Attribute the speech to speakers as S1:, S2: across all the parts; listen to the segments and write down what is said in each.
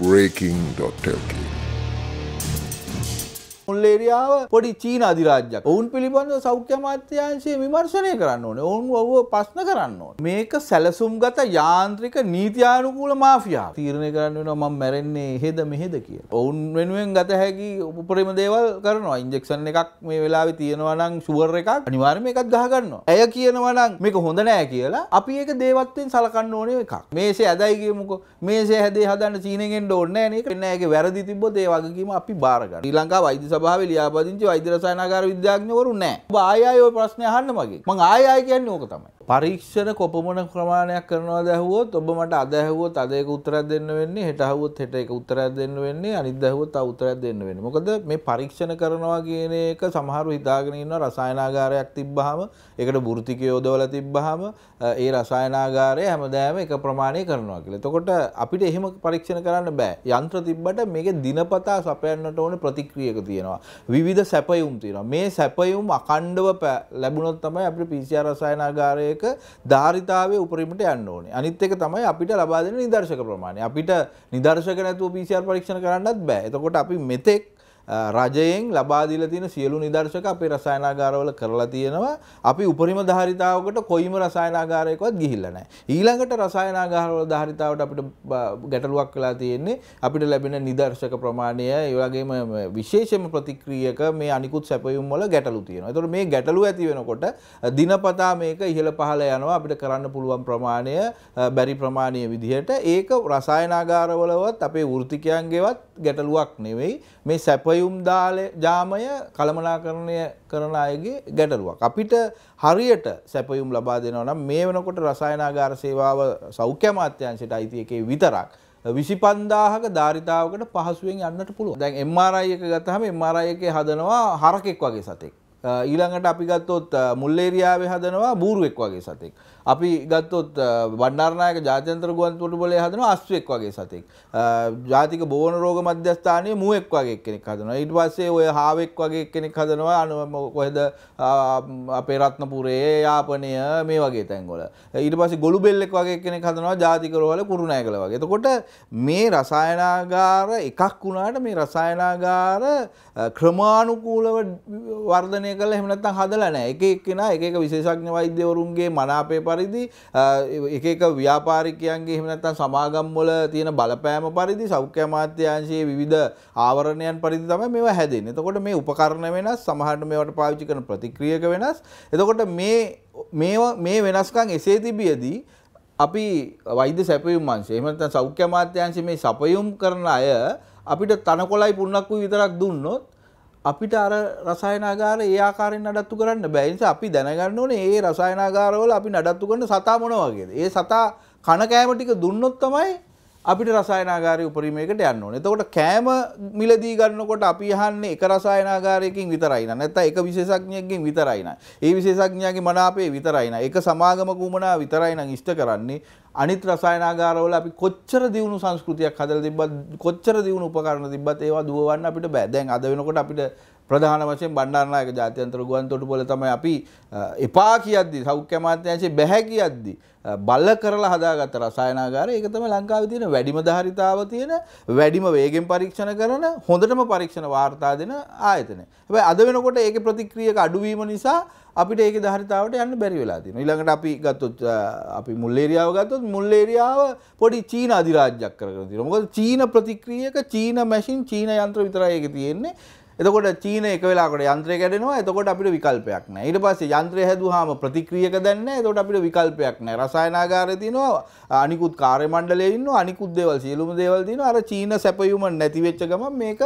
S1: Breaking Turkey. මුල්ලේරියාව පොඩි චීන අධිරාජ්‍යයක් ඔවුන් පිළිබඳව සෞඛ්‍ය අමාත්‍යංශය විමර්ශනය කරන්න ඕනේ ඔවුන් ඔව ප්‍රශ්න කරන්න ඕනේ මේක සැලසුම්ගත යාන්ත්‍රික නීතියානුකූල මාෆියාව තීරණය කරන්න වෙනවා මම මැරෙන්නේ එහෙද මෙහෙද කියලා ඔවුන් වෙනුවෙන් ගත හැකි උපරිම දේවල් කරනවා ඉන්ජෙක්ෂන් එකක් මේ වෙලාවේ තියෙනවා නම් ෂුවර් එකක් අනිවාර්යයෙන්ම එකක් ගහ ගන්නවා ඇය කියනවා නම් මේක හොඳ නෑ කියලා අපි ඒක දේවත්වෙන් සලකන්න ඕනේ එකක් මේසේ ඇදයි කියමුකෝ මේසේ හැදේ හදන්න චීනෙන් එන්න ඕනේ නෑ නේද නෑගේ වැරදි තිබ්බොත් ඒ වගකීම අපි බාර ගන්න ශ්‍රී ලංකාව වෛද්‍ය සභාවේ ලියාපදිංචි වෛද්‍ය රසායනාගාර විද්‍යාඥවරු නැහැ. ඔබ ආයෙ ආයෙ ওই ප්‍රශ්නේ අහන්න මගේ. මං ආයෙ ආයෙ කියන්නේ ඕක තමයි. පරීක්ෂණ කොපමන ක්‍රමාණයක් කරනවාද ඇහුවොත් ඔබ මට අද ඇහුවොත් අද ඒක උත්තරයක් දෙන්න වෙන්නේ හෙට ඇහුවොත් හෙට ඒක උත්තරයක් දෙන්න වෙන්නේ අනිද්දා ඇහුවොත් තව උත්තරයක් දෙන්න වෙන්නේ මොකද මේ පරීක්ෂණ කරනවා කියන එක සමහරව හිතාගෙන ඉන්නවා රසායනාගාරයක් තිබ්බහම ඒකට වෘතිකය යොදවලා තිබ්බහම ඒ රසායනාගාරය හැමදාම එක ප්‍රමාණය කරනවා කියලා. එතකොට අපිට එහෙම පරීක්ෂණ කරන්න බෑ. යන්ත්‍ර තිබ්බට මේකේ දිනපතා සපයන්නට ඕනේ ප්‍රතික්‍රියක තියෙනවා. විවිධ සැපයුම් තියෙනවා. මේ සැපයුම් අකණ්ඩව ලැබුණොත් තමයි අපිට PCR රසායනාගාරයේ ඒක ධාරිතාවේ උපරිමට යන්න ඕනේ. අනිත් එක තමයි අපිට ලබා දෙන නිදර්ශක ප්‍රමාණය. අපිට නිදර්ශක නැතුව PCR පරීක්ෂණ කරන්නත් බෑ. එතකොට අපි මෙතෙක් රජයෙන් ලබාදිල තියෙන සියලු නිදර්ශක අපේ රසායනාගාරවල කරලා තියෙනවා. අපි උපරිම ධාරිතාවකට කොයිම රසායනාගාරයකවත් ගිහිල්ලා නැහැ. ඊළඟට රසායනාගාරවල ධාරිතාවට අපිට ගැටලුවක් වෙලා තියෙන්නේ අපිට ලැබෙන නිදර්ශක ප්‍රමාණය, ඒ වගේම විශේෂම ප්‍රතික්‍රියක මේ අනිකුත් සැපයුම් වල ගැටලු තියෙනවා. ඒතකොට මේ ගැටලු ඇති වෙනකොට දිනපතා මේක ඉහළ පහළ යනවා. අපිට කරන්න පුළුවන් ප්‍රමාණය බැරි ප්‍රමාණය විදිහට ඒක රසායනාගාරවලවත් අපේ වෘත්තිකයන්ගේවත් ගැටලුවක් නෙවෙයි මේ සැපයුම් ජාමය කළමනාකරණය කරන අයගේ ගැටලුවක්. අපිට හරියට සැපයුම් ලබා දෙනවා නම් මේ වෙනකොට රසායනාගාර සේවාව සෞඛ්‍ය අමාත්‍යාංශයට අයිති එකේ විතරක් විසිපන්දාහක ධාරිතාවකට පහසුවෙන් යන්නට පුළුව දැන් MRI එක ගතහම MRI එක හදනවා හරකෙක් වගේ සතෙක්. ඊළඟට අපි ගත්තොත් මුල්ලේරියාවේ හදනවා බූරුවෙක් වගේ සතෙක්. අපි ගත්තොත් බණ්ඩාරනායක ජාත්‍යන්තර ගුවන් තොටුපළේ හදනවා අස්වැක් වගේ සතෙක්. ජාතික බෝවන රෝග මධ්‍යස්ථානයේ මුවෙක් වගේ කෙනෙක් හදනවා. ඊට පස්සේ ඔය හාවෙක් වගේ කෙනෙක් හදනවා අනු කොහෙද අපේ රත්නපුරේ යාපනය මේ වගේ තැන්වල. ඊට පස්සේ ගොළුබෙල්ලෙක් වගේ කෙනෙක් හදනවා ජාතික රෝහල කුරුණෑගල වගේ. එතකොට මේ රසායනාගාර එකක් වුණාට මේ රසායනාගාර ක්‍රමානුකූලව වර්ධනය කළා එහෙම නැත්නම් හදලා නැහැ. එක එක්කෙනා එක එක විශේෂඥ වෛද්‍යවරුන්ගේ මනාපේ පරිදි එක එක ව්‍යාපාරිකයන්ගේ එහෙම නැත්නම් සමාගම් වල තියෙන බලපෑම පරිදි සෞඛ්‍ය අමාත්‍යාංශයේ විවිධ ආවරණයන් පරිදි තමයි මේවා හැදෙන්නේ. එතකොට මේ උපකරණ වෙනස් සමහරට මේවට පාවිච්චි කරන ප්‍රතික්‍රියක වෙනස්. එතකොට මේ මේ මේ වෙනස්කම් එසේ තිබියදී අපි වෛද්‍ය සැපයුම් අංශය එහෙම නැත්නම් සෞඛ්‍ය අමාත්‍යාංශයේ මේ සැපයුම් කරන අය අපිට තනකොළයි පුන්නක්කුයි විතරක් දුන්නොත් අපිට අර රසායනාගාර ඒ ආකාරයෙන් නඩත්තු කරන්න බෑ. ඒ නිසා අපි දැනගන්න ඕනේ ඒ රසායනාගාරවල අපි නඩත්තු කරන සතා මොන වගේද? ඒ සතා කන කෑම ටික දුන්නොත් තමයි අපිට රසායනාගාරය උපරීමයකට යන්න ඕනේ. එතකොට කෑම මිලදී ගන්නකොට අපි අහන්නේ එක රසායනාගාරයකින් විතරයි නා. නැත්නම් එක විශේෂඥයෙක්ගෙන් විතරයි නා. ඒ විශේෂඥයාගේ මනාපේ විතරයි නා. එක සමාගමක උමනා විතරයි නම් ඉෂ්ට කරන්නේ. අනිත් රසායනාගාරවල අපි කොච්චර දියුණු සංස්කෘතියක් හදලා තිබ්බත් කොච්චර දියුණු උපකරණ තිබ්බත් ඒවා දුවවන්න අපිට බෑ. දැන් අද වෙනකොට අපිට ප්‍රධාන වශයෙන් බණ්ඩාරනායක ජාත්‍යන්තර ගුවන්තොටුපොළ තමයි අපි එපා කියද්දි සෞඛ්‍ය අමාත්‍යාංශයේ බැහැ කියද්දි බල කරලා හදාගත්ත රසායනාගාරය ඒක තමයි ලංකාවේ තියෙන වැඩිම ධාරිතාව තියෙන වැඩිම වේගෙන් පරීක්ෂණ කරන හොඳටම පරීක්ෂණ වාර්තා දෙන ආයතනය. හැබැයි අද වෙනකොට ඒකේ ප්‍රතික්‍රියක අඩුවීම නිසා අපිට ඒක ධාරිතාවට යන්න බැරි වෙලා තියෙනවා. ඊළඟට අපි ගත්තොත් අපි මුල් ඒරියාව ගත්තොත් මුල් ඒරියාව පොඩි චීන අධිරාජ්‍යයක් කරගෙන තියෙනවා. මොකද චීන ප්‍රතික්‍රියක චීන මැෂින් චීන යන්ත්‍ර විතරයි ඒකේ තියෙන්නේ. එතකොට චීන එක වෙලාකට යන්ත්‍රය කැඩෙනවා එතකොට අපිට විකල්පයක් නැහැ. ඊට පස්සේ යන්ත්‍රය හැදුවාම ප්‍රතික්‍රියක දැන්නේ නැහැ. එතකොට අපිට විකල්පයක් නැහැ. රසායනාගාරය තියෙනවා, අනිකුත් කාර්ය මණ්ඩලය ඉන්නවා, අනිකුත් දේවල් සියලුම දේවල් තියෙනවා. අර චීන සැපයුම නැති වෙච්ච ගමන් මේක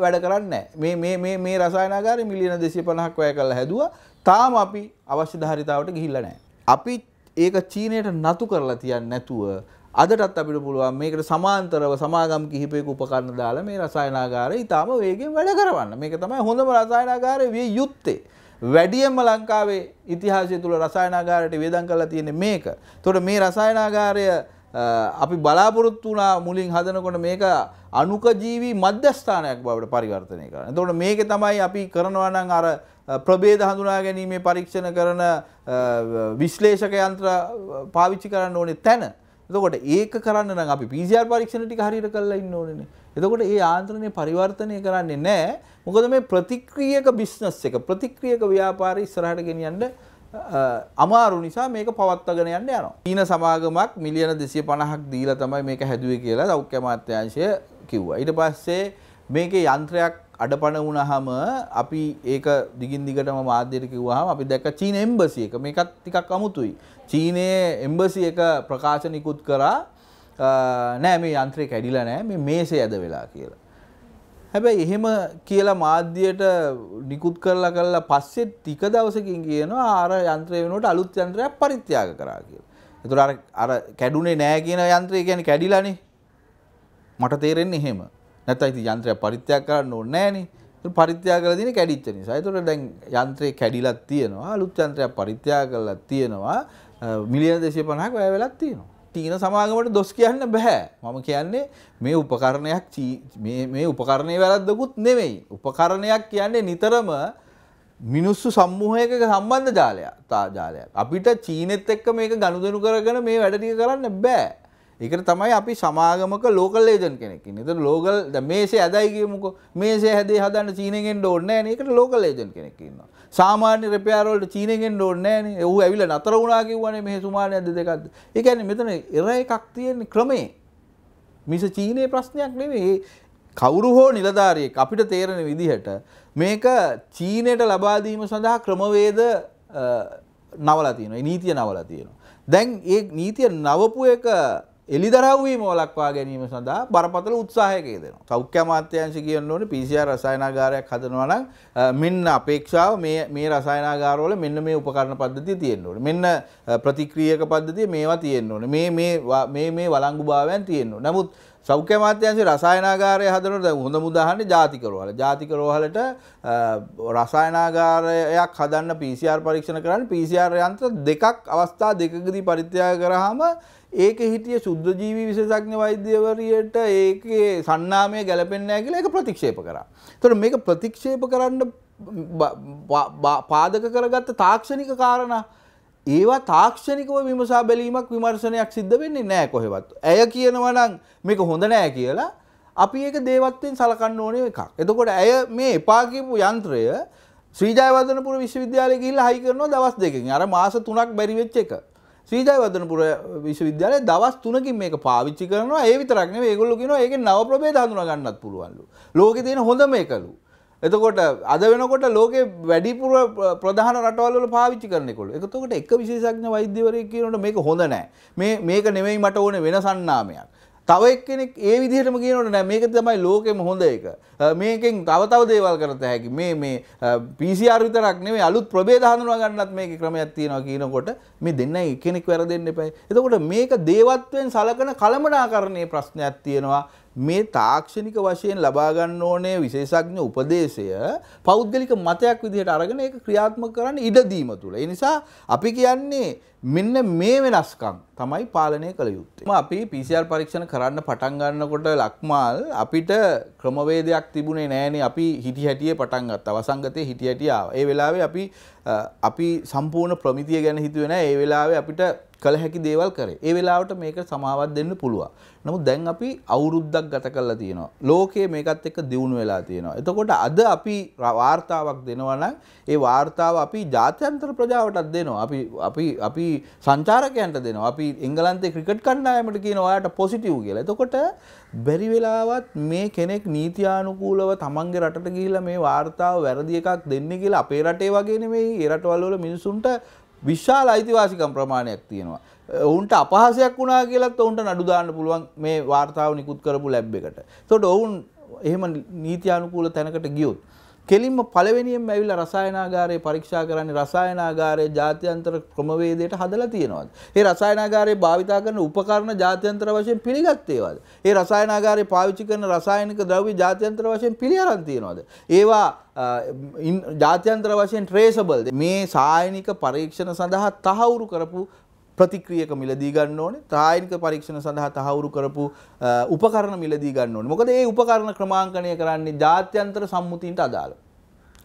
S1: වැඩ කරන්නේ මේ මේ මේ මේ රසායනාගාරය මිලියන 250ක් වැය කරලා හැදුවා. තාම අපි අවශ්‍ය ධාරිතාවට ගිහිල්ලා නැහැ. අපි ඒක චීනයට නතු කරලා තියන්නේ නැතුව අදටත් අපිට පුළුවන් මේකට සමාන්තරව සමාගම් කිහිපයක උපකරණ දාලා මේ රසායනාගාරය ඊටාම වේගෙන් වැඩ කරවන්න. මේක තමයි හොඳම රසායනාගාරය විය යුත්තේ. වැඩියම ලංකාවේ ඉතිහාසය තුළ රසායනාගාරයට වේදන් කරලා තියෙන්නේ මේක. එතකොට මේ රසායනාගාරය අපි බලාපොරොත්තු වුණා මුලින් හදනකොට මේක අනුක ජීවී මධ්‍යස්ථානයක් බවට පරිවර්තනය කරනවා. එතකොට මේක තමයි අපි කරනවා නම් අර ප්‍රභේද හඳුනා ගැනීමේ පරීක්ෂණ කරන විශ්ලේෂක යන්ත්‍ර පාවිච්චි කරන්න ඕනේ තැන. එතකොට ඒක කරන්න නම් අපි PCR පරීක්ෂණ ටික හරියට කරලා ඉන්න ඕනේනේ. එතකොට ඒ යාන්ත්‍රණය පරිවර්තනය කරන්නේ නැහැ. මොකද මේ ප්‍රතික්‍රියක බිස්නස් එක ප්‍රතික්‍රියක ව්‍යාපාරය ඉස්සරහට ගෙනියන්න අමාරු නිසා මේක පවත්වාගෙන යන්න යනවා. චීන සමාගමක් මිලියන 250ක් දීලා තමයි මේක හැදුවේ කියලා දෞඛ්‍ය අමාත්‍යාංශය කිව්වා. ඊට පස්සේ මේකේ යන්ත්‍රයක් අඩපණ වුණහම අපි ඒක දිගින් දිගටම මාධ්‍යයට කිව්වහම අපි දැක්ක චීන එම්බසි එක මේකත් ටිකක් අමුතුයි. චීනයේ එම්බසි එක ප්‍රකාශ නිකුත් කරා නෑ මේ යන්ත්‍රය කැඩිලා නෑ මේ මේසේ ඇද වෙලා කියලා. හැබැයි එහෙම කියලා මාධ්‍යයට නිකුත් කරලා කරලා පස්සේ ටික දවසකින් කියනවා අර යන්ත්‍රය වෙනුවට අලුත් යන්ත්‍රයක් පරිත්‍යාග කරා කියලා. ඒතර අර කැඩුනේ නෑ කියන යන්ත්‍රය කියන්නේ කැඩිලානේ. මට තේරෙන්නේ එහෙම. නැත්නම් ඉතින් යන්ත්‍රය පරිත්‍යාග කරන්න ඕනේ නැහනේ. පරිත්‍යාග කරලා තියෙන්නේ කැඩිච්ච නිසා. ඒතකොට දැන් යන්ත්‍රේ කැඩිලක් තියෙනවා. අලුත් යන්ත්‍රයක් පරිත්‍යාග කරලා තියෙනවා. මිලියන 250ක් වැය වෙලක් තියෙනවා. චීන සමාගමට දොස් කියන්න බෑ. මම කියන්නේ මේ උපකරණයක් මේ උපකරණයේ වැරද්දකුත් නෙවෙයි. උපකරණයක් කියන්නේ නිතරම මිනිස්සු සම්මූහයක සම්බන්ධ ජාලයක්. තා ජාලයක්. අපිට චීනෙත් එක්ක මේක ගනුදෙනු කරගෙන මේ වැඩ ටික කරන්න බෑ. ඒකට තමයි අපි සමාගමක ලෝකල් ඒජන්ට් කෙනෙක් ඉන්නේ. එතන ලෝකල් දැන් මේසේ ඇදයි කියමුකෝ. මේසේ හැදේ හදන්න චීනෙන් එන්න ඕනේ නැහැ නේ. ඒකට ලෝකල් ඒජන්ට් කෙනෙක් ඉන්නවා. සාමාන්‍ය රිපෙයාර් වලට චීනෙන් එන්න ඕනේ නැහැ නේ. ඌ ඇවිල්ලා නතර වුණා කිව්වනේ මෙහි සුමානියක්ද දෙකක්ද. ඒ කියන්නේ මෙතන එර එකක් තියෙන ක්‍රමේ. මිස චීනේ ප්‍රශ්නයක් නෙවෙයි. කවුරු හෝ නිලධාරියෙක් අපිට තේරෙන විදිහට මේක චීනයට ලබා දීම සඳහා ක්‍රමවේද නවලා තියෙනවා. ඒ නීතිය නවලා තියෙනවා. දැන් ඒ නීතිය නවපු එක එලිදරව්වීම වලක්වා ගැනීම සඳහා බරපතල උත්සාහයක යෙදෙනවා. සෞඛ්‍ය අමාත්‍යාංශ කියන්න ඕනේ PCR රසායනාගාරයක් හදනවා නම් මෙන්න අපේක්ෂාව මේ මේ රසායනාගාරවල මෙන්න මේ උපකරණ පද්ධතිය තියෙන්න ඕනේ. මෙන්න ප්‍රතික්‍රියක පද්ධතිය මේවා තියෙන්න ඕනේ. මේ මේ මේ මේ වළංගුභාවයන් තියෙන්න ඕනේ. නමුත් සෞඛ්‍ය අමාත්‍යංශයේ රසායනාගාරය හදනකොට දැන් හොඳම උදාහරණේ ජාතික රෝහල. ජාතික රෝහලට රසායනාගාරයක් හදන්න PCR පරීක්ෂණ කරන්න PCR යන්ත්‍ර දෙකක් අවස්ථා දෙකකදී පරිත්‍යාග කරාම ඒක හිටිය සුද්ධ ජීවි විශේෂඥ වෛද්‍යවරියට ඒකේ සන්නාමය ගැලපෙන්නේ නැහැ කියලා ඒක ප්‍රතික්ෂේප කරා. ඒතකොට මේක ප්‍රතික්ෂේප කරන්න පාදක කරගත්ත තාක්ෂණික කාරණා ඒවා තාක්ෂණිකව විමසා බැලීමක් විමර්ශනයක් සිද්ධ වෙන්නේ නැහැ කොහෙවත්. ඇය කියනවා නම් මේක හොඳ නැහැ කියලා අපි ඒක දේවත්වයෙන් සලකන්න ඕනේ එකක්. එතකොට ඇය මේ එපා කියපු යන්ත්‍රය ශ්‍රී ජයවර්ධනපුර විශ්වවිද්‍යාලයේ ගිහිල්ලා හයි කරනවා දවස් දෙකකින්. අර මාස 3ක් බැරි වෙච්ච එක. ශ්‍රීජයවදනපුර විශ්වවිද්‍යාලය දවස් තුනකින් මේක පාවිච්චි කරනවා ඒ විතරක් නෙවෙයි ඒගොල්ලෝ කියනවා ඒකේ නව ප්‍රභේද හඳුනා ගන්නත් පුළුවන්ලු. ලෝකේ තියෙන හොඳම එකලු. එතකොට අද වෙනකොට ලෝකේ වැඩිපුර ප්‍රධාන රටවල් වල පාවිච්චි කරන එකලු. එතකොට එක විශේෂඥ වෛද්‍යවරයෙක් කියනකොට මේක හොඳ නෑ. මේ මේක නෙමෙයි මට ඕනේ වෙනසන්නාමයක්. තව එක්කෙනෙක් ඒ විදිහටම කියනවට නෑ මේක තමයි ලෝකෙම හොඳ එක. මේකෙන් තව තව දේවල් කරත හැකි. මේ මේ PCR විතරක් නෙමෙයි අලුත් ප්‍රභේද හඳුනා ගන්නත් මේකේ ක්‍රමයක් තියෙනවා කියනකොට මේ දෙන්නයි එක්කෙනෙක් වැරදෙන්න එපයි. එතකොට මේක දේවත්වයෙන් සලකන කලමනාකරණයේ ප්‍රශ්නයක් තියෙනවා. මේ තාක්ෂණික වශයෙන් ලබා ගන්න ඕනේ විශේෂඥ උපදේශය පෞද්ගලික මතයක් විදිහට අරගෙන ඒක ක්‍රියාත්මක කරන්න ඉඩ දීම තුල. ඒ නිසා අපි කියන්නේ මෙන්න මේ වෙනස්කම් තමයි පාලනය කළ යුත්තේ. අපි PCR පරීක්ෂණ කරන්න පටන් ගන්නකොට ලක්මාල් අපිට ක්‍රමවේදයක් තිබුණේ නෑනේ අපි හිටි හැටියේ පටන් ගත්තා. වසංගතයේ හිටි හැටි ආවා. ඒ වෙලාවේ අපි අපි සම්පූර්ණ ප්‍රමිතිය ගැන හිතුවේ නෑ. ඒ වෙලාවේ අපිට කළ හැකි දේවල් කරේ. ඒ වෙලාවට මේක සමාවත් දෙන්න පුළුවන්. නමුත් දැන් අපි අවුරුද්දක් ගත කරලා තියෙනවා. ලෝකයේ මේකත් එක්ක දියුණු වෙලා තියෙනවා. එතකොට අද අපි වාර්තාවක් දෙනවා නම් ඒ වාර්තාව අපි ජාත්‍යන්තර ප්‍රජාවටත් දෙනවා. අපි අපි අපි අපි සංචාරකයන්ට දෙනවා අපි එංගලන්තේ ක්‍රිකට් කණ්ඩායමට කියන ඔයාට පොසිටිව් කියලා. එතකොට බැරි වෙලාවත් මේ කෙනෙක් නීතියානුකූලව තමන්ගේ රටට ගිහිල්ලා මේ වාර්තාව වැරදි එකක් දෙන්නේ කියලා අපේ රටේ වගේ නෙමෙයි ඒ රටවල වල මිනිසුන්ට විශාල අයිතිවාසිකම් ප්‍රමාණයක් තියෙනවා. ඔවුන්ට අපහසයක් වුණා කියලත් ඔවුන්ට නඩු දාන්න පුළුවන් මේ වාර්තාව නිකුත් කරපු ලැබ් එකට. එතකොට ඔවුන් එහෙම නීතියානුකූල තැනකට ගියොත් කෙලින්ම පළවෙනියෙන් ඇවිල්ල රසායනාගාරය පරීක්ෂා කරන්න රසායනාගාරය ජාත්‍යන්තර ක්‍රමවේදයට හදලා තියෙනවාද. ඒ රසායනාගාරය භාවිතා කරන උපකරණ ජාත්‍යන්තර වශයෙන් පිළිගත්තේවාද. ඒ රසායනාගාරය පාවිච්චි කරන රසායනික ද්‍රව්‍ය ජාත්‍යන්තර වශයෙන් පිළිඅරන් තියෙනවාද. ඒවා ජාත්‍යන්තර වශයෙන් ට්‍රේසබල්ද මේ සායනික පරීක්ෂණ සඳහා තහවුරු කරපු ප්‍රතික්‍රියක මිලදී ගන්න ඕනේ ත්‍රායනික පරීක්ෂණ සඳහා තහවුරු කරපු උපකරණ මිලදී ගන්න ඕනේ මොකද මේ උපකරණ ක්‍රමාංකණය කරන්නේ ජාත්‍යන්තර සම්මුතින්ට අදාළව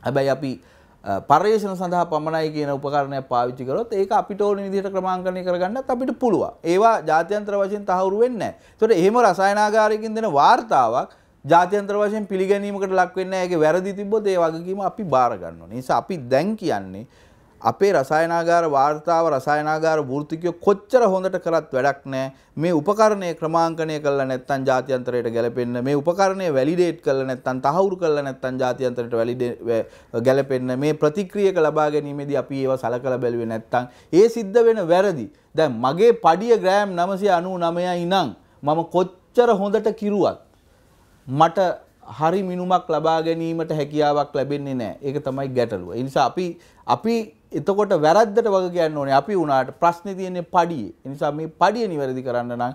S1: හැබැයි අපි පර්යේෂණ සඳහා පමණයි කියන උපකරණයක් පාවිච්චි කරොත් ඒක අපිට ඕන විදිහට ක්‍රමාංකණය කරගන්නත් අපිට පුළුවන්. ඒවා ජාත්‍යන්තර වශයෙන් තහවුරු වෙන්නේ නැහැ. ඒතකොට එහෙම රසායනාගාරයකින් දෙන වාර්තාවක් ජාත්‍යන්තර වශයෙන් පිළිගැනීමකට ලක් වෙන්නේ නැහැ. ඒකේ වැරදි තිබ්බොත් ඒ වගකීම අපි බාර ගන්න ඕනේ. නිසා අපි දැන් කියන්නේ අපේ රසායනාගාර වාර්තාව රසායනාගාර වෘත්තිකයෝ කොච්චර හොඳට කරත් වැඩක් නෑ මේ උපකරණය ක්‍රමාංකණය කළා නැත්නම් ජාත්‍යන්තරයට ගැලපෙන්න මේ උපකරණය වැලිඩේට් කළා නැත්නම් තහවුරු කළා නැත්නම් ජාත්‍යන්තරයට වැලිඩේට් ගැලපෙන්න මේ ප්‍රතික්‍රියක ලබා ගැනීමේදී අපි ඒව සලකලා බැලුවේ නැත්නම් ඒ සිද්ධ වෙන වැරදි දැන් මගේ පඩිය ග්‍රෑම් 999 ඉනම් මම කොච්චර හොඳට කිරුවත් මට හරි මිනුමක් ලබා ගැනීමට හැකියාවක් ලැබෙන්නේ නැහැ. ඒක තමයි ගැටලුව. ඒ නිසා අපි අපි එතකොට වැරද්දට වග කියන්න ඕනේ අපි වුණාට ප්‍රශ්නේ තියෙන්නේ පඩියේ. ඒ නිසා මේ පඩිය නිවැරදි කරන්න නම්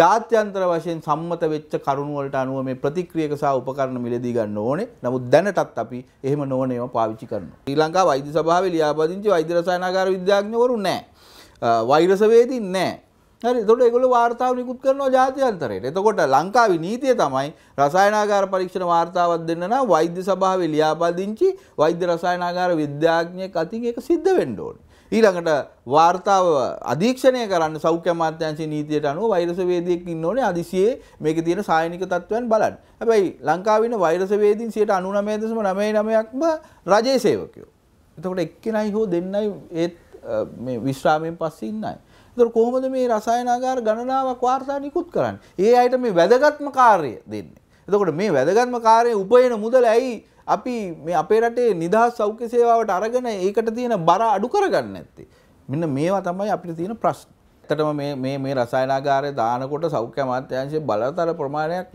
S1: ජාත්‍යන්තර වශයෙන් සම්මත වෙච්ච කරුණු වලට අනුව මේ ප්‍රතික්‍රියක සහ උපකරණ මිලදී ගන්න ඕනේ. නමුත් දැනටත් අපි එහෙම නොවන ඒවා පාවිච්චි කරනවා. ශ්‍රී ලංකා වෛද්‍ය සභාවේ ලියාපදිංචි වෛද්‍ය රසායනාගාර විද්‍යාඥවරු නැහැ. වෛරසවේදී නැහැ. හරි එතකොට ඒගොල්ලෝ වාර්තාව නිකුත් කරනවා ජාත්‍යන්තරයට. එතකොට ලංකාවේ නීතිය තමයි රසායනාගාර පරීක්ෂණ වාර්තාවක් දෙන්න නම් වෛද්‍ය සභාවේ ලියාපදිංචි වෛද්‍ය රසායනාගාර විද්‍යාඥයෙක් අතින් ඒක සිද්ධ වෙන්න ඕනේ. ඊළඟට වාර්තාව අධීක්ෂණය කරන්න සෞඛ්‍ය අමාත්‍යාංශයේ නීතියට අනුව වෛරස වේදිකෙක් ඉන්න ඕනේ අදිසියේ මේකේ තියෙන සායනික තත්ත්වයන් බලන්න. හැබැයි ලංකාවේ ඉන්න වෛරස වේදීන් 99.99%ක්ම රජයේ සේවකයෝ. එතකොට එක්කෙනයි හෝ දෙන්නයි ඒ මේ විශ්‍රාමයෙන් පස්සේ ඉන්නයි. තොර කොහොමද මේ රසායනාගාර ගණනාවක් වාර්තා නිකුත් කරන්න. ඒ අයට මේ වැදගත්ම කාර්ය දෙන්න. එතකොට මේ වැදගත්ම කාරය උපයන මුදල ඇයි අපි මේ අපේ රටේ නිදහස් සෞඛ්‍ය සේවාවට අරගෙන ඒකට තියෙන බර අඩු කරගන්න ඇත්තේ. මෙන්න මේවා තමයි අපිට තියෙන ප්‍රශ්න. ඇත්තටම මේ මේ රසායනාගාරය දානකොට සෞඛ්‍ය අමාත්‍යාංශයේ බලතල ප්‍රමාණයක්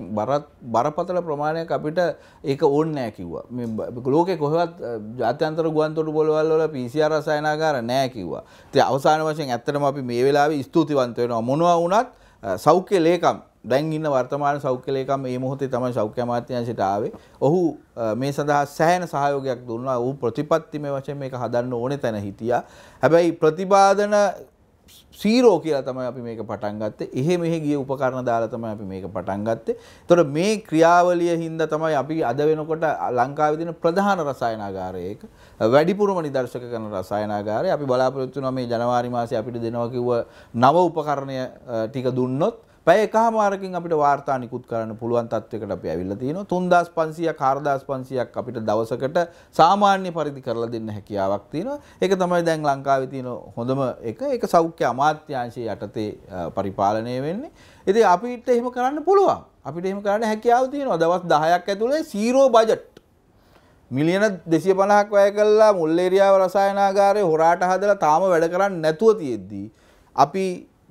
S1: බරපතල ප්‍රමාණයක් අපිට ඒක ඕනේ නැහැ කිව්වා. මේ ලෝකේ කොහෙවත් ජාත්‍යන්තර ගුවන්තොටු පොළවල් වල PCR රසායනාගාර නැහැ කිව්වා. ඉතින් අවසාන වශයෙන් ඇත්තටම අපි මේ වෙලාවේ ස්තුතිවන්ත වෙනවා. මොනවා වුණත් සෞඛ්‍ය ලේකම් දැන් ඉන්න වර්තමාන සෞඛ්‍ය ලේකම් මේ මොහොතේ තමයි සෞඛ්‍ය අමාත්‍යාංශයට ආවේ. ඔහු මේ සඳහා සෑහෙන සහයෝගයක් දුන්නා. ඔහු ප්‍රතිපත්තිමය වශයෙන් මේක හදන්න ඕනේ තැන හිටියා. හැබැයි ප්‍රතිපාදන සීරෝ කියලා තමයි අපි මේක පටන් ගත්තේ. එහෙ මෙහෙ ගිය උපකරණ දාලා තමයි අපි මේක පටන් ගත්තේ. ඒතකොට මේ ක්‍රියාවලිය හින්දා තමයි අපි අද වෙනකොට ලංකාවේ දෙන ප්‍රධාන රසායනාගාරය ඒක. වැඩිපුරම නිදර්ශක කරන රසායනාගාරය. අපි බලාපොරොත්තු වෙනවා මේ ජනවාරි මාසේ අපිට දෙනවා කිව්ව නව උපකරණය ටික දුන්නොත් පැය එකහමාරකින් අපිට වාර්තා නිකුත් කරන්න පුළුවන් තත්වයකට අපි ඇවිල්ලා තියෙනවා 3500ක් 4500ක් අපිට දවසකට සාමාන්‍ය පරිදි කරලා දෙන්න හැකියාවක් තියෙනවා ඒක තමයි දැන් ලංකාවේ තියෙන හොඳම එක ඒක සෞඛ්‍ය අමාත්‍යාංශයේ යටතේ පරිපාලනය වෙන්නේ ඉතින් අපිට එහෙම කරන්න පුළුවන් අපිට එහෙම කරන්න හැකියාව තියෙනවා දවස් 10ක් ඇතුළේ සීරෝ බජට් මිලියන දෙසිය පණහක් වැය කල්ලා මුල්ලේරියාව රසායනාගාරය හොරාට හදලා තාම වැඩ කරන්න නැතුව තියෙද්දී. අපි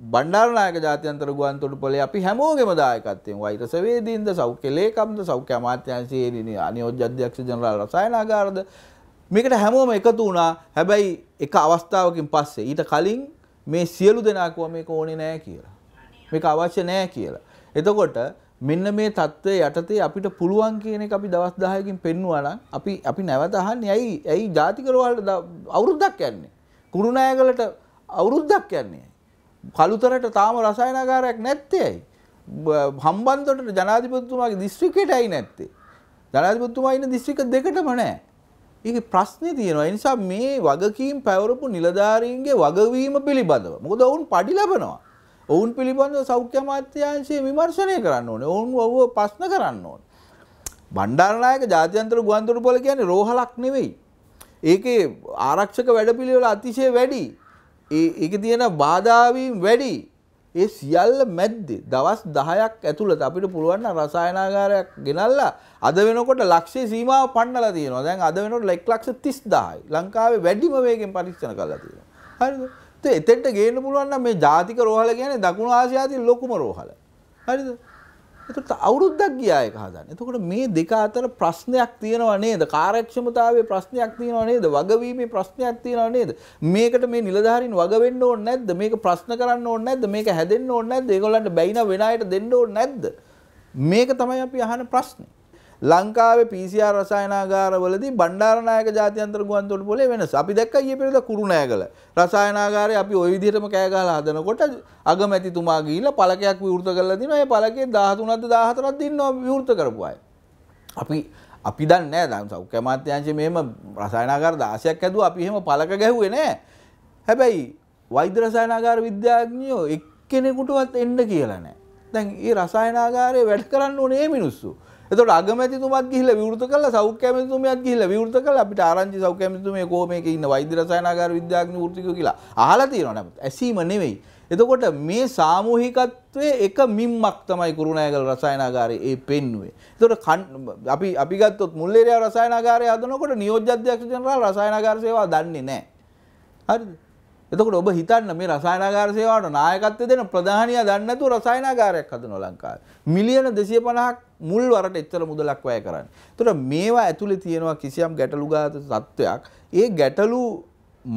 S1: බණ්ඩාරනායක ජාත්‍යන්තර ගුවන්තොටුපළේ අපි හැමෝගෙම දායකත්වයෙන් වෛරස වේදීන්ද සෞඛ්‍ය ලේකම්ද සෞඛ්‍ය අමාත්‍යාංශයේ අනියෝජ්‍ය අධ්‍යක්ෂ ජනරාල් රසායනාගාරද මේකට හැමෝම එකතු වුණා. හැබැයි එක අවස්ථාවකින් පස්සේ ඊට කලින් මේ සියලු දෙනා කිව්වා මේක ඕනේ නෑ කියලා. මේක අවශ්‍ය නෑ කියලා. එතකොට මෙන්න මේ தත්ත්වය යටතේ අපිට පුළුවන් කියන එක අපි දවස් 10කින් පෙන්වුවා නම් අපි අපි නැවත අහන්නේ ඇයි ඇයි ජාතිකර වලට අවුරුද්දක් යන්නේ. කුරුණෑගලට අවුරුද්දක් යන්නේ. කළුතරට තාම රසායනාගාරයක් නැත්තේ ඇයි? හම්බන්තොටට ජනාධිපතිතුමාගේ දිස්ත්‍රික්කයටයි නැත්තේ. ජනාධිපතිතුමා ඉන්න දිස්ත්‍රික්ක දෙකටම නැහැ. ඒකේ ප්‍රශ්නේ තියෙනවා. ඒ නිසා මේ වගකීම් පැවරපු නිලධාරීන්ගේ වගවීම පිළිබඳව. මොකද ඔවුන් පඩි ලබනවා. ඔවුන් පිළිබඳව සෞඛ්‍ය අමාත්‍යාංශය විමර්ශනය කරන්න ඕනේ. ඔවුන් ඔව්ව ප්‍රශ්න කරන්න ඕනේ. බණ්ඩාරනායක ජාත්‍යන්තර ගුවන්තොටුපොළ කියන්නේ රෝහලක් නෙවෙයි. ඒකේ ආරක්ෂක වැඩපිළිවෙල අතිශය වැඩි. ඒක තියෙන බාධාවීම් වැඩි ඒ සියල්ල මැද්දේ දවස් 10ක් ඇතුළත අපිට පුළුවන් රසායනාගාරයක් ගෙනල්ලා අද වෙනකොට ලක්ෂ්‍ය සීමාව පන්නලා තියෙනවා. දැන් අද වෙනකොට 130000යි. ලංකාවේ වැඩිම වේගෙන් පරීක්ෂණ කරලා තියෙනවා. හරිද? ඉතින් එතෙන්ට ගේන්න පුළුවන් නම් මේ ජාතික රෝහල කියන්නේ දකුණු ආසියාවේ ලොකුම රෝහල. හරිද? එතකොට අවුරුද්දක් ගියා ඒක හදන්න. එතකොට මේ දෙක අතර ප්‍රශ්නයක් තියෙනව නේද? කාර්යක්ෂමතාවයේ ප්‍රශ්නයක් තියෙනව නේද? වගවීමේ ප්‍රශ්නයක් තියෙනව නේද? මේකට මේ නිලධාරීන් වග වෙන්න ඕනේ නැද්ද? මේක ප්‍රශ්න කරන්න ඕනේ නැද්ද? මේක හැදෙන්න ඕනේ නැද්ද? ඒගොල්ලන්ට බැයින වෙන අයට දෙන්න ඕනේ නැද්ද? මේක තමයි අපි අහන ප්‍රශ්නේ. ලංකාවේ PCR රසායනාගාරවලදී බණ්ඩාරනායක ජාත්‍යන්තර ගුවන්තොටු පොලේ වෙනස. අපි දැක්ක ඊයේ පෙරේදා කුරුණෑගල රසායනාගාරේ අපි ওই විදිහටම කෑ ගහලා හදනකොට අගමැතිතුමා ගිහිල්ලා පළකයක් විවෘත කරලා දිනවා. ඒ පළකේ 13ක්ද 14ක්ද දිනවා විවෘත කරපු අය. අපි අපි දන්නේ නැහැ දැන් සෞඛ්‍ය අමාත්‍යාංශයේ මෙහෙම රසායනාගාර 16ක් ඇදුවා. අපි එහෙම පළක ගැහුවේ නැහැ. හැබැයි වෛද්‍ය රසායනාගාර විද්‍යාඥයෝ එක්කෙනෙකුටවත් එන්න කියලා නැහැ. දැන් මේ රසායනාගාරේ වැඩ කරන්න ඕනේ මේ මිනිස්සු. එතකොට අගමැතිතුමත් ගිහිල්ලා විවෘත කළා සෞඛ්‍ය ඇමතිතුමියත් ගිහිල්ලා විවෘත කළා අපිට ආරංචි සෞඛ්‍ය ඇමතිතුමිය කොහොම මේකේ ඉන්න වෛද්‍ය රසායනාගාර විද්‍යාඥ වෘත්තිකයෝ කියලා අහලා තියෙනවා නමුත් ඇසීම නෙවෙයි එතකොට මේ සාමූහිකත්වයේ එක මිම්මක් තමයි කුරුණෑගල රසායනාගාරයේ ඒ පෙන්වුවේ. එතකොට අපි අපි ගත්තොත් මුල්ලේරියාව රසායනාගාරය හදනකොට නියෝජ්‍ය අධ්‍යක්ෂ ජනරාල් රසායනාගාර සේවාව දන්නේ නැහැ. හරිද? එතකොට ඔබ හිතන්න මේ රසායනාගාර සේවාවට නායකත්වය දෙන ප්‍රධානියා දන්නේ නැතුව රසායනාගාරයක් හදනවා ලංකාවේ. මිලියන 250ක් මුල් වරට එච්චර මුදලක් වැය කරන්නේ. එතකොට මේවා ඇතුලේ තියෙනවා කිසියම් ගැටලුගත තත්වයක්. ඒ ගැටලු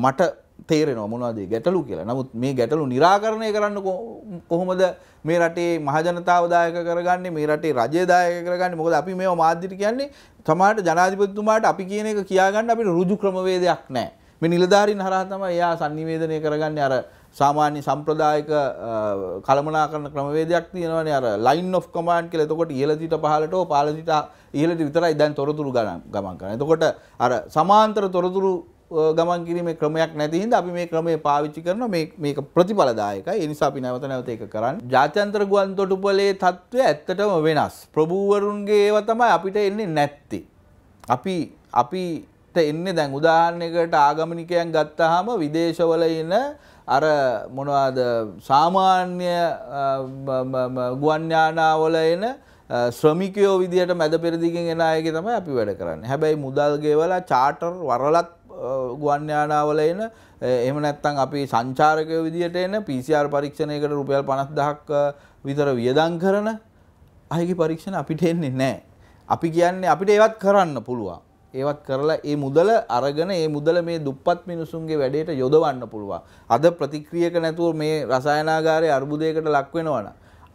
S1: මට තේරෙනවා මොනවද ගැටලු කියලා. නමුත් මේ ගැටලු निराකරණය කරන්න කොහොමද මේ රටේ මහජනතාව දායක කරගන්නේ මේ රටේ රජය දායක කරගන්නේ මොකද අපි මේව මාධ්‍යට කියන්නේ සමහරට ජනාධිපතිතුමාට අපි කියන එක කියාගන්න අපිට ඍජු ක්‍රමවේදයක් නැහැ. මේ නිලධාරීන් හරහා තමයි එයා sannivedanaya කරගන්නේ අර සාමාන්‍ය සම්ප්‍රදායික කළමනාකරන ක්‍රමවේදයක් තියෙනවානේ අර line of command කියලා. එතකොට ඉහළ සිට පහළට හෝ පහළ සිට ඉහළට විතරයි දැන් තොරතුරු ගමන් කරන්නේ. එතකොට අර සමාන්තර තොරතුරු ගමන් කිරීමේ ක්‍රමයක් නැති හින්දා අපි මේ ක්‍රමය පාවිච්චි කරනවා මේ මේක ප්‍රතිඵලදායකයි ඒ නිසා අපි නැවත නැවත ඒක කරන්නේ ජාත්‍යන්තර ගුවන් තොටුපළේ තත්ත්වය ඇත්තටම වෙනස් ප්‍රභූවරුන්ගේ ඒවා තමයි අපිට එන්නේ නැත්තේ අපි අපි එන්නේ දැන් උදාහරණයකට ආගමනිකයන් ගත්තාම විදේශවල ඉන අර මොනවාද සාමාන්‍ය ගුවන් යානාවල එන ශ්‍රමිකයෝ විදිහට මැද පෙරදිගෙන් එන අයගේ තමයි අපි වැඩ කරන්නේ. හැබැයි මුදල් ගෙවලා චාටර් වරලත් ගුවන් යානාවල එන එහෙම නැත්නම් අපි සංචාරකයෝ විදිහට එන PCR පරීක්ෂණයකට රුපියල් 50000ක් විතර වියදම් කරන අයගේ පරීක්ෂණ අපිට එන්නේ නැහැ. අපි කියන්නේ අපිට ඒවත් කරන්න පුළුවන්. ඒවත් කරලා ඒ මුදල අරගෙන ඒ මුදල මේ දුප්පත් මිනිසුන්ගේ වැඩේට යොදවන්න පුළුවන්. අද ප්‍රතික්‍රියක නැතුව මේ රසායනාගාරයේ අර්බුදයකට ලක් වෙනවනම්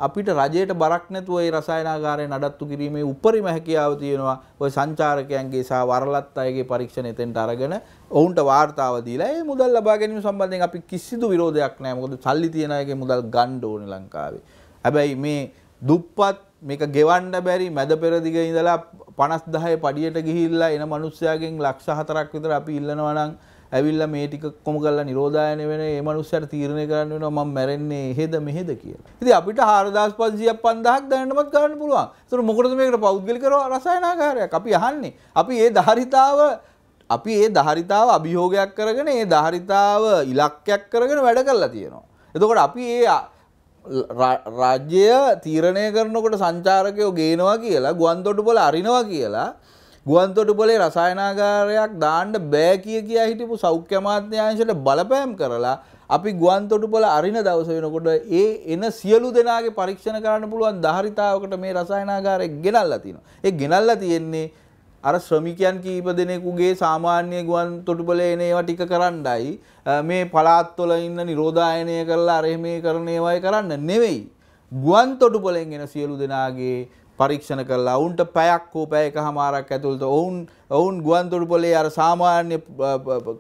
S1: අපිට රජයට බරක් නැතුව ඒ රසායනාගාරය නඩත්තු කිරීමේ උපරිම හැකියාව තියෙනවා. ওই සංචාරකයන්ගේ සහ වරලත් අයගේ පරීක්ෂණ එතෙන්ට අරගෙන ඔවුන්ට වාර්තාව දීලා ඒ මුදල් ලබා ගැනීම සම්බන්ධයෙන් අපි කිසිදු විරෝධයක් නැහැ. මොකද සල්ලි තියන අයගේ මුදල් ගන්න ඕනේ ලංකාවේ. හැබැයි මේ දුප්පත් මේක ගෙවන්න බැරි මැද පෙරදිග ඉඳලා පනස් දහය පඩියට ගිහිල්ලා එන මනුස්සයාගෙන් ලක්ෂ හතරක් විතර අපි ඉල්ලනවනම් ඇවිල්ල මේ ටික කොම කල්ලා නිරෝධායන වෙන ඒ මනුස්සයට තීරණය කරන්න වෙනවා මම මැරෙන්නේ එහෙද මෙහෙද කියලා. ඉතින් අපිට 4500ක් 5000ක් දැනන්නවත් ගන්න පුළුවන්. ඒතර මොකටද මේකට පෞද්ගලික රසායනාගාරයක් අපි අහන්නේ. අපි ඒ ධාරිතාව අපි ඒ ධාරිතාව අභියෝගයක් කරගෙන ඒ ධාරිතාව ඉලක්කයක් කරගෙන වැඩ කරලා තියෙනවා. එතකොට අපි ඒ රාජ්‍යය තීරණය කරනකොට සංචාරකයෝ ගේනවා කියලා ගුවන්තොටුපොල අරිනවා කියලා ගුවන්තොටුපොලේ රසායනාගාරයක් දාන්න බෑ කිය කියා හිටපු සෞඛ්‍ය අමාත්‍යාංශයට බලපෑම් කරලා අපි ගුවන්තොටුපොල අරින දවස වෙනකොට ඒ එන සියලු දෙනාගේ පරීක්ෂණ කරන්න පුළුවන් ධාරිතාවකට මේ රසායනාගාරය ගෙනල්ලා තියෙනවා. ඒ ගෙනල්ලා තියෙන්නේ අර ශ්‍රමිකයන් කීප දෙනෙකුගේ සාමාන්‍ය ගුවන් තොටුපලේ එන ඒවා ටික කරන්නයි මේ පළාත්වල ඉන්න නිරෝධායනය කරලා අර මේ කරන ඒවායි කරන්න නෙවෙයි. ගුවන් තොටුපලෙන් එන සියලු දෙනාගේ පරීක්ෂණ කරලා ඔවුන්ට පැයක් හෝ පැය එකහමාරක් ඇතුළත ඔවුන් ඔවුන් ගුවන් තොටුපලේ අර සාමාන්‍ය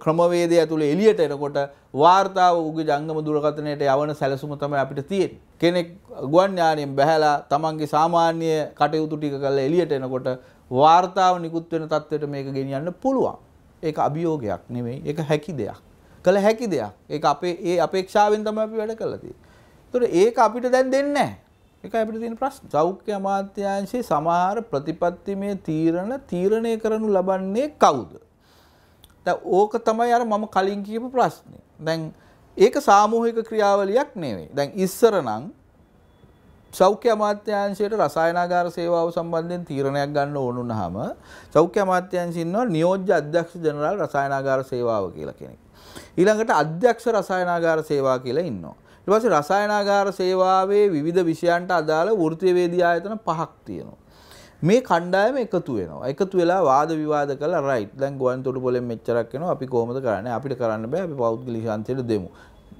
S1: ක්‍රමවේදය ඇතුළේ එළියට එනකොට වාර්තාව උගේ ජංගම දුරකථනයට යවන සැලසුම තමයි අපිට තියෙන්නේ. කෙනෙක් ගුවන් යානයෙන් බැහැලා තමන්ගේ සාමාන්‍ය කටයුතු ටික කරලා එළියට එනකොට වාර්තාව නිකුත් වෙන තත්ත්වයට මේක ගෙනියන්න පුළුවන්. ඒක අභියෝගයක් නෙමෙයි. ඒක හැකි දෙයක්. කළ හැකි දෙයක්. ඒක අපේ ඒ අපේක්ෂාවෙන් තමයි අපි වැඩ කරලා තියෙන්නේ. ඒක අපිට දැන් දෙන්නේ නැහැ. ඒකයි අපිට තියෙන ප්‍රශ්නේ. සෞඛ්‍ය අමාත්‍යාංශයේ සමහර ප්‍රතිපත්තිමය තීරණ තීරණය කරනු ලබන්නේ කවුද? දැන් ඕක තමයි අර මම කලින් කියපු ප්‍රශ්නේ. දැන් ඒක සාමූහික ක්‍රියාවලියක් නෙවෙයි. දැන් ඉස්සර නම් සෞඛ්‍ය අමාත්‍යංශයට රසායනාගාර සේවාව සම්බන්ධයෙන් තීරණයක් ගන්න ඕන වුණාම සෞඛ්‍ය අමාත්‍යංශය ඉන්නවා නියෝජ්‍ය අධ්‍යක්ෂ ජෙනරාල් රසායනාගාර සේවාව කියලා කෙනෙක්. ඊළඟට අධ්‍යක්ෂ රසායනාගාර සේවා කියලා ඉන්නවා. ඊට පස්සේ රසායනාගාර සේවාවේ විවිධ විෂයන්ට අදාළ වෘත්තීයවේදී ආයතන පහක් තියෙනවා. මේ කණ්ඩායම එකතු වෙනවා. එකතු වෙලා වාද විවාද කරලා රයිට් දැන් ගුවන්තොටුපොලෙන් මෙච්චරක් වෙනවා අපි කොහොමද කරන්නේ? අපිට කරන්න බෑ අපි පෞද්ගලික ශාන්තියට දෙමු.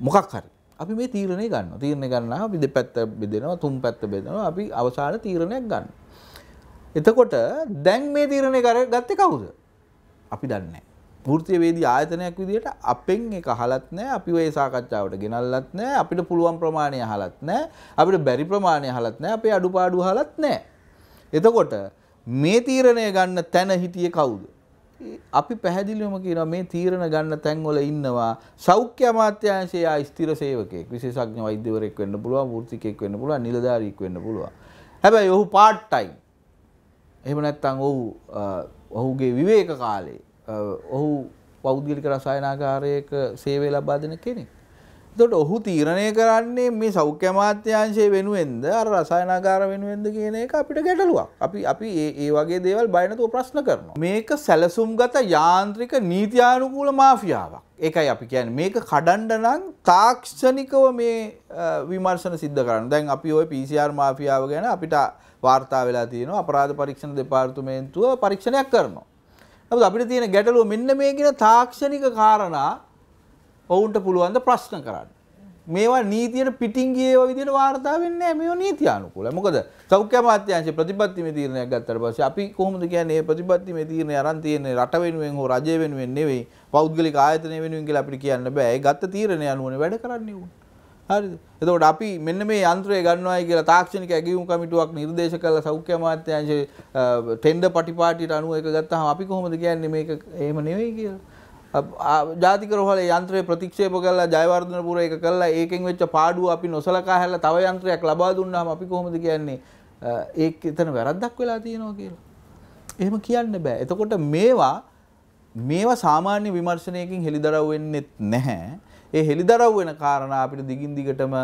S1: මොකක් හරි අපි මේ තීරණය ගන්න තීරණ ගන්න අපි දෙපැත්ත බෙදෙනවා තුන් පැත්ත බෙදෙනවා අපි අවසාන තීරණයක් ගන්න. එතකොට දැන් මේ තීරණය කර ගත්තේ කවුද? අපි දන්නේ නැහැ. වෘත්තීයවේදී ආයතනයක් විදිහට අපෙන් ඒක අහලත් නැහැ, අපි ඒ සාකච්ඡාවට ගෙනල්ලත් නැහැ, අපිට පුළුවන් ප්‍රමාණය අහලත් නැහැ, අපිට බැරි ප්‍රමාණය අහලත් නැහැ, අපේ අඩුපාඩු අහලත් නැහැ. එතකොට මේ තීරණය ගන්න තැන හිටියේ කවුද? අපි පැහැදිලිවම කියනවා මේ තීරණ ගන්න තැන්වල ඉන්නවා සෞඛ්‍ය අමාත්‍යාංශයේ ආ ස්ථිර සේවකයෙක් විශේෂඥ වෛද්‍යවරයෙක් වෙන්න පුළුවන් වෘත්තිකයෙක් වෙන්න පුළුවන් නිලධාරියෙක් වෙන්න පුළුවන් හැබැයි ඔහු part time එහෙම නැත්නම් ඔහු ඔහුගේ විවේක කාලේ ඔහු පෞද්ගලික රසායනාගාරයක සේවය ලබා දෙන කෙනෙක් දොට ඔහු තීරණය කරන්නේ මේ සෞඛ්‍ය මාත්‍යංශය වෙනුවෙන්ද අර රසායනාකාර වෙනුවෙන්ද කියන එක අපිට ගැටලුවක් අපි අපි ඒ වගේ දේවල් බයනතුව ප්‍රශ්න කරනවා මේක සැලසුම් ගත යාන්ත්‍රික නීතියානුකූල මාෆියාවක් ඒකයි අපි කියන්නේ මේක කඩන්න නම් තාක්ෂණිකව මේ විමර්ශන සිද්ධ කරන්න. දැන් අපි ওই PCR මාෆියාව ගැන අපිට වාර්තා වෙලා තියෙනවා. අපරාධ පරීක්ෂණ දෙපාර්තමේන්තුව පරීක්ෂණයක් කරනවා. නමුත් අපිට තියෙන ගැටලුව මෙන්න මේ කියන තාක්ෂණික කාරණා ඔවුන්ට පුළුවන්ද ප්‍රශ්න කරන්න. මේවා නීතියට පිටින්ගේ විදිට වාර්තාාවන්න මේ නීතියානුකුල මොකද සෞඛ්‍ය මාත්‍යංශ ප්‍රතිපත්තිම තීරණයක් ගත්තර පස අපි කොහොමද කියන්නේ ප්‍රතිපත්තිම තීරණය අරන්තියන්නේ රට වෙනුවෙන් හෝ රජය වෙනුවෙන් නෙවෙයි පෞද්ගලි ආයතනය වෙනුවෙන් කියලා අපිට කියන්න බෑ ගත්ත තීරණය අනුවන වැඩ කරන්න වුන් හරි එතකොට අපි මෙන්න මේ යන්ත්‍රය ගන්නවායි කියලා තාක්ෂණික ඇගියුම් කමිටුවක් නිර්දේශ කළ සෞඛ්‍ය මාත්‍යංශ ටෙන්ඩර් පටිපාටියට අනුව එක ගත්තාම අපි කොහොමද කියන්නේ මේක එහෙම නෙවෙයි කියලා ජාතික රෝහලේ යන්ත්‍රය ප්‍රතික්ෂේප කරලා ජයවර්ධනපුර එක කරලා ඒකෙන් වෙච්ච පාඩුව අපි නොසලකා හැරලා තව යන්ත්‍රයක් ලබා දුන්නාම අපි කොහොමද කියන්නේ ඒක එතන වැරද්දක් වෙලා තියෙනවා කියලා. එහෙම කියන්න බෑ. එතකොට මේවා මේවා සාමාන්‍ය විමර්ශනයකින් හෙළිදරව් වෙන්නේ නැහැ. ඒ හෙළිදරව් වෙන කාරණා අපිට දිගින් දිගටම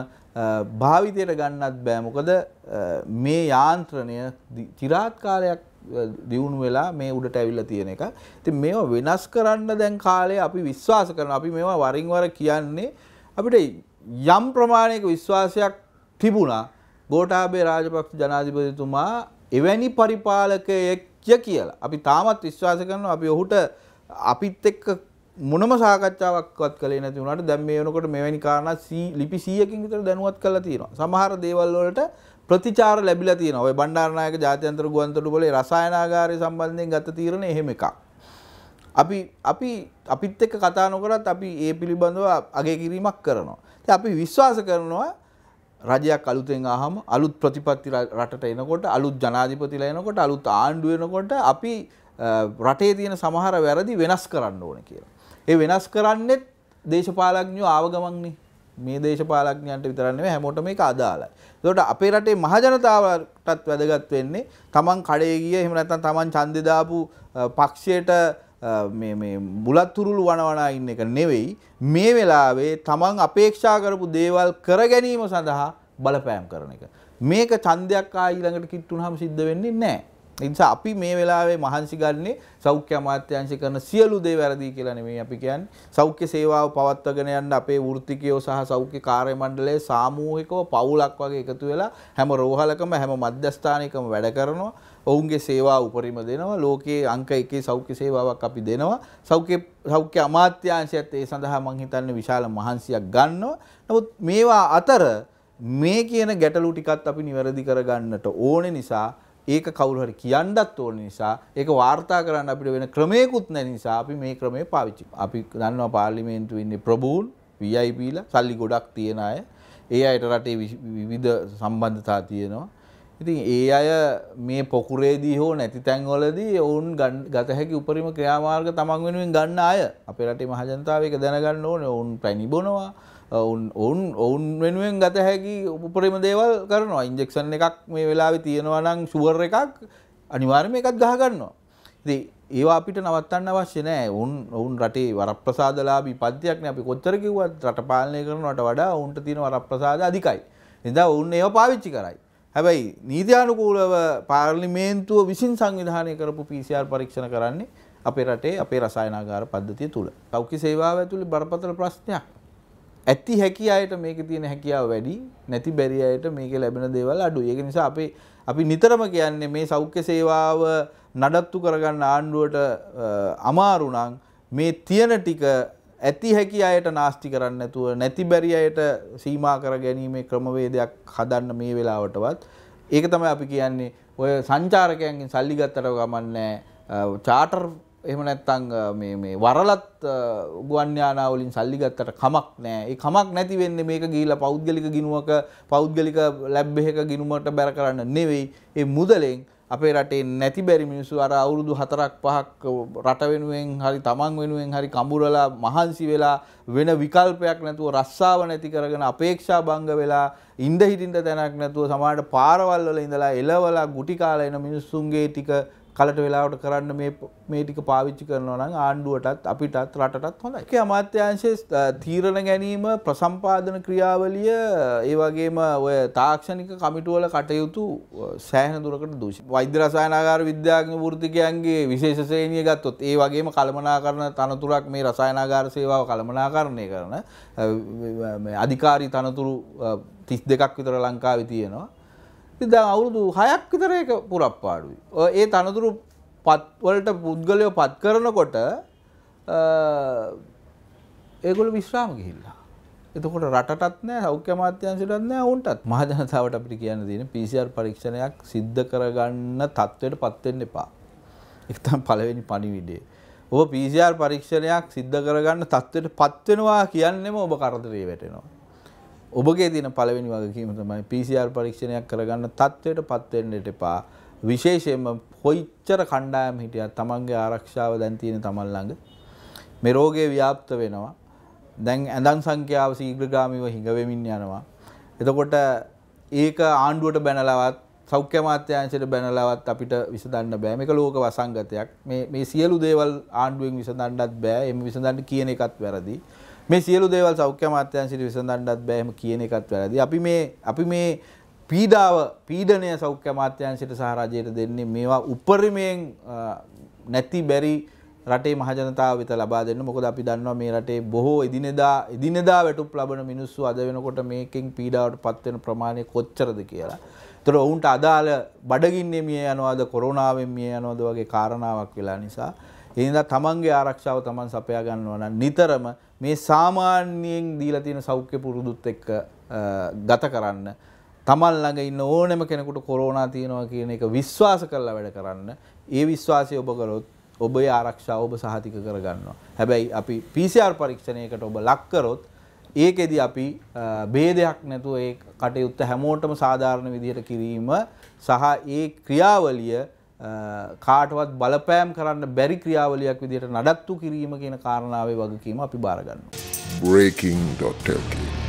S1: භාවිතයට ගන්නත් බෑ. මොකද මේ යාන්ත්‍රණය চিරාත් කාලයක් දියුණු වෙලා මේ උඩට ඇවිල්ලා තියෙන එක. ඉතින් මේවා වෙනස් කරන්න දැන් කාලේ අපි විශ්වාස කරනවා. අපි මේවා වරින් වර කියන්නේ අපිට යම් ප්‍රමාණයක විශ්වාසයක් තිබුණා ගෝඨාභය රාජපක්ෂ ජනාධිපතිතුමා එවැනි පරිපාලකයෙක් කියලා. අපි තාමත් විශ්වාස කරනවා අපි ඔහුට අපිත් එක්ක මොනම සාකච්ඡාවක්වත් කළේ නැති වුණාට දැන් මේ වෙනකොට මෙවැනි කාරණා 100 ලිපි 100කින් විතර දැනුවත් කරලා තියෙනවා. සමහර දේවල් වලට ප්‍රතිචාර ලැබිලා තියෙනවා. ඔය බණ්ඩාරනායක ජාත්‍යන්තර ගුවන්තොටුපළේ රසායනාගාරය සම්බන්ධයෙන් ගත තීරණය එහෙම එකක්. අපි අපි අපිත් එක්ක කතා නොකරත් අපි ඒ පිළිබඳව අගය කිරීමක් කරනවා. ඉතින් අපි විශ්වාස කරනවා රජයක් අලුතෙන් ආවම අලුත් ප්‍රතිපත්ති රටට එනකොට අලුත් ජනාධිපතිලා එනකොට අලුත් ආණ්ඩුව එනකොට අපි රටේ තියෙන සමහර වැරදි වෙනස් කරන්න ඕන කියලා. ඒ වෙනස් කරන්නේත් දේශපාලඥයෝ ආව ගමන්නේ. මේ දේශපාලඥයන්ට විතරක් නෙවෙයි හැමෝටම මේක අදාළයි. ඒකට අපේ රටේ මහජනතාවටත් වැදගත් වෙන්නේ තමන් කඩේ ගිය එහෙම නැත්නම් තමන් ඡන්දේ දාපු පක්ෂයට මේ මේ බුලත් තුරුළු වනවනා ඉන්න එක නෙවෙයි මේ වෙලාවේ තමන් අපේක්ෂා කරපු දේවල් කර ගැනීම සඳහා බලපෑම් කරන එක. මේක ඡන්දයක් ආ ඊළඟට කිට්ටුනහම සිද්ධ වෙන්නේ නැහැ. නිසා අපි මේ වෙලාවේ මහන්සි ගන්නේ සෞඛ්‍ය අමාත්‍යාංශය කරන සියලු දේ වැරදි කියලා නෙමෙයි අපි කියන්නේ. සෞඛ්‍ය සේවාව පවත්වාගෙන යන්න අපේ වෘත්තිකයෝ සහ සෞඛ්‍ය කාර්ය මණ්ඩලය සාමූහිකව පවුලක් වගේ එකතු වෙලා හැම රෝහලකම හැම මධ්‍යස්ථානයකම වැඩ කරනවා. ඔවුන්ගේ සේවා උපරිම දෙනවා. ලෝකයේ අංක 1 සෞඛ්‍ය සේවාවක් අපි දෙනවා. සෞඛ්‍ය සෞඛ්‍ය අමාත්‍යාංශයත් ඒ සඳහා මම හිතන්නේ විශාල මහන්සියක් ගන්නවා. නමුත් මේවා අතර මේ කියන ගැටලු ටිකත් අපි නිවැරදි කරගන්නට ඕනේ නිසා ඒක කවුරු හරි කියන්නත් ඕන නිසා ඒක වාර්තා කරන්න අපිට වෙන ක්‍රමයකුත් නැති නිසා අපි මේ ක්‍රමය පාවිච්චි කරනවා. අපි දන්නවා පාර්ලිමේන්තුවේ ඉන්නේ ප්‍රබූන් VIPලා සල්ලි ගොඩක් තියන අය. ඒ අයට රටේ විවිධ සම්බන්ධතා තියෙනවා. ඉතින් ඒ අය මේ පොකුරේදී හෝ නැති තැන්වලදී ඔවුන් ගත හැකි උපරිම ක්‍රියාමාර්ග තමන් වෙනුවෙන් ගන්න අය. අපේ රටේ මහජනතාව ඒක දැනගන්න ඕනේ. ඔවුන් පැණි බොනවා. ඔවුන් ඔවුන් ඔවුන් වෙනුවෙන් ගත හැකි උපරිම දේවල් කරනවා ඉන්ජෙක්ෂන් එකක් මේ වෙලාවේ තියෙනවා නම් ෂුවර් එකක් අනිවාර්යයෙන්ම එකක් ගහ ගන්නවා. ඉතින් ඒවා අපිට නවත්තන්න අවශ්‍ය නෑ. ඔවුන් ඔවුන් රටේ වරප්‍රසාදලාභී පද්ධතියක් නේ අපි කොච්චර කිව්වත් රට පාලනය කරනවට වඩා ඔවුන්ට තියෙන වරප්‍රසාද අධිකයි. එදා ඔවුන් ඒව පාවිච්චි කරයි. හැබැයි නීතියානුකූලව පාර්ලිමේන්තුව විසින් සංවිධානය කරපු PCR පරීක්ෂණ කරන්නේ අපේ රටේ අපේ රසායනාගාර පද්ධතිය තුල. පෞකි සේවාව ඇතුළේ බරපතල ප්‍රශ්නයක්. ඇති හැකි අයට මේක තියෙන හැකියාව වැඩි නැති බැරි අයට මේක ලැබෙන දේවල් අඩුයි. ඒක නිසා අපේ අපි නිතරම කියන්නේ මේ සෞඛ්‍ය සේවාව නඩත්තු කරගන්න ආණ්ඩුවට අමාරු නම් මේ තියෙන ටික ඇති හැකි අයට නාස්ති කරන්න නැතුව නැති බැරි අයට සීමා කර ගැනීමේ ක්‍රමවේදයක් හදන්න මේ වෙලාවටවත් ඒක තමයි අපි කියන්නේ ඔය සංචාරකයන්ගෙන් සල්ලි ගත්තට ගමන් නැහැ චාටර් එහෙම නැත්තං වරලත් ගුවන්්‍යානාවලින් සල්ලිගත්තට කමක් නෑ ඒ කමක් නැති වෙන්න මේක ගීල පෞද්ගලික ගිනුවක පෞද්ගලික ලැබ්බෙහක ගිනුමට බැර කරන්න නෙවෙයි ඒ මුදලෙන් අපේ රටේ නැති බැරි මිනිස්සු අර අවුරුදු හතරක් පහක් රට වෙනුවෙන් හරි තමන් වෙනුවෙන් හරි කඹුරලා මහන්සි වෙලා වෙන විකල්පයක් නැතුව රස්සාව නැති කරගෙන අපේක්ෂා බංග වෙලා ඉන්ඩ හිටින්ට තැනක් නැතුව සමාට පාරවල්වල ඉඳලා එලවලා ගුටි කාලා එන මිනිස්සුන්ගේ ටික කලට වෙලාවට කරන්න මේ ටික පාවිච්චි කරනවා නම් ආණ්ඩුවටත් අපිටත් රටටත් හොඳයි. ඒකේ අමාත්‍යාංශයේ තීරණ ගැනීම ප්‍රසම්පාදන ක්‍රියාවලිය ඒ වගේම ඔය තාක්ෂණික කමිටු වල කටයුතු සෑහෙන දුරකට දූෂිත. වෛද්‍ය රසායනාගාර විද්‍යාඥ වෘත්තිකයන්ගේ විශේෂ ශ්‍රේණිය ගත්තොත් ඒ වගේම කළමනාකරණ තනතුරක් මේ රසායනාගාර සේවාව කළමනාකරණය කරන අධිකාරී තනතුරු 32ක් විතර ලංකාවේ තියෙනවා. ඉතින් අවුරුදු 6ක් විතර ඒක පුරප්පාඩුයි. ඒ තනතුරු පත් වලට පුද්ගලයෝ පත් කරනකොට ඒගොල්ලෝ විශ්‍රාම ගිහිල්ලා. එතකොට රටටත් නෑ සෞඛ්‍ය අමාත්‍යාංශයටත් නෑ උන්ටත් මහ ජනතාවට අපිට කියන්න තියෙන PCR පරීක්ෂණයක් සිද්ධ කරගන්න තත්ත්වයටපත් වෙන්න එපා. ඒක තමයි පළවෙනි පණිවිඩය. ඔබ PCR පරීක්ෂණයක් සිද්ධ කරගන්න තත්ත්වයටපත් වෙනවා කියන්නේම ඔබ කරදරේ වැටෙනවා. ඔබගේ තියෙන පළවෙනි වගකීම තමයි PCR පරීක්ෂණයක් කරගන්න තත්ත්වයට පත් වෙන්නට එපා. විශේෂයෙන්ම කොයිච්චර කණ්ඩායම් හිටියත් තමන්ගේ ආරක්ෂාව දැන් තියෙන තමන් ළඟ මේ රෝගේ ව්‍යාප්ත වෙනවා. දැන් ඇඳන් සංඛ්‍යාව ශීඝ්‍රගාමීව හිඟ වෙමින් යනවා. එතකොට ඒක ආණ්ඩුවට බැනලවත් සෞඛ්‍ය අමාත්‍යාංශයට බැනලවත් අපිට විසඳන්න බෑ. මේක ලෝක වසංගතයක්. මේ මේ සියලු දේවල් ආණ්ඩුවෙන් විසඳන්නත් බෑ. එම් විසඳන්න කියන එකත් වැරදි. මේ සියලු දේවල් සෞඛ්‍ය අමාත්‍යාංශයට විසඳන්නත් බෑ එහෙම කියන එකත් වැරදි. අපි මේ අපි මේ පීඩාව පීඩනය සෞඛ්‍ය අමාත්‍යාංශයට සහ රජයට දෙන්නේ මේවා උපරිමයෙන් නැති බැරි රටේ මහජනතාව වෙත ලබා දෙන්න. මොකද අපි දන්නවා මේ රටේ බොහෝ එදිනෙදා එදිනෙදා වැටුප් ලබන මිනිස්සු අද වෙනකොට මේකෙන් පීඩාවට පත් වෙන ප්‍රමාණය කොච්චරද කියලා. ඒතර ඔවුන්ට අදාළ බඩගින්නේ මිය යනවාද කොරෝනාවෙන් මිය යනවාද වගේ කාරණාවක් වෙලා නිසා එනිදා තමන්ගේ ආරක්ෂාව තමන් සපයා ගන්නවා නම් නිතරම මේ සාමාන්‍යයෙන් දීලා තියෙන සෞඛ්‍ය පුරුදුත් එක්ක ගත කරන්න තමන් ළඟ ඉන්න ඕනෑම කෙනෙකුට කොරෝනා තියෙනවා කියන එක විශ්වාස කරලා වැඩ කරන්න ඒ විශ්වාසය ඔබ කළොත් ඔබේ ආරක්ෂාව ඔබ සහතික කරගන්නවා. හැබැයි අපි PCR පරීක්ෂණයකට ඔබ ලක් කරොත් ඒකෙදි අපි ભેදයක් නැතුව ඒ කටයුත්ත හැමෝටම සාධාරණ විදිහට කිරීම සහ ඒ ක්‍රියාවලිය කාටවත් බලපෑම් කරන්න බැරි ක්‍රියාවලියක් විදියට නඩත්තු කිරීම කියන කාරණාවේ වගකීම අපි බාරගන්න. Breaking.lk